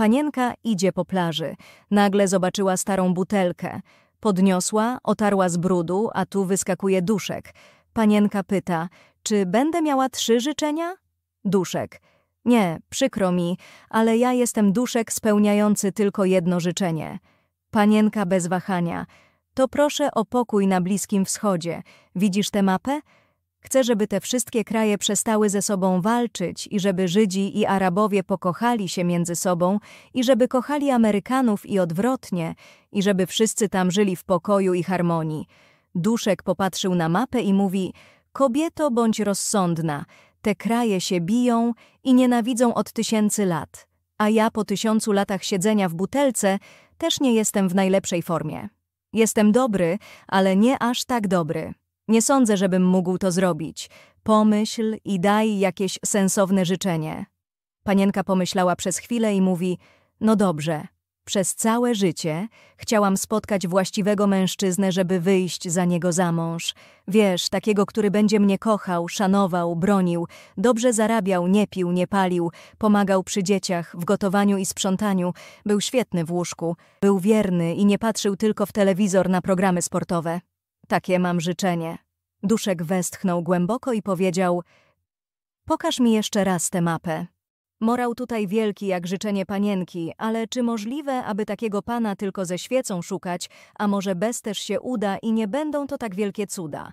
Panienka idzie po plaży. Nagle zobaczyła starą butelkę. Podniosła, otarła z brudu, a tu wyskakuje duszek. Panienka pyta, czy będę miała trzy życzenia? Duszek. Nie, przykro mi, ale ja jestem duszek spełniający tylko jedno życzenie. Panienka bez wahania. To proszę o pokój na Bliskim Wschodzie. Widzisz tę mapę? Chcę, żeby te wszystkie kraje przestały ze sobą walczyć i żeby Żydzi i Arabowie pokochali się między sobą i żeby kochali Amerykanów i odwrotnie i żeby wszyscy tam żyli w pokoju i harmonii. Duszek popatrzył na mapę i mówi Kobieto bądź rozsądna, te kraje się biją i nienawidzą od tysięcy lat, a ja po tysiącu latach siedzenia w butelce też nie jestem w najlepszej formie. Jestem dobry, ale nie aż tak dobry. Nie sądzę, żebym mógł to zrobić. Pomyśl i daj jakieś sensowne życzenie. Panienka pomyślała przez chwilę i mówi, no dobrze, przez całe życie chciałam spotkać właściwego mężczyznę, żeby wyjść za niego za mąż. Wiesz, takiego, który będzie mnie kochał, szanował, bronił, dobrze zarabiał, nie pił, nie palił, pomagał przy dzieciach, w gotowaniu i sprzątaniu, był świetny w łóżku, był wierny i nie patrzył tylko w telewizor na programy sportowe. Takie mam życzenie. Duszek westchnął głęboko i powiedział Pokaż mi jeszcze raz tę mapę. Morał tutaj wielki jak życzenie panienki, ale czy możliwe, aby takiego pana tylko ze świecą szukać, a może bez też się uda i nie będą to tak wielkie cuda?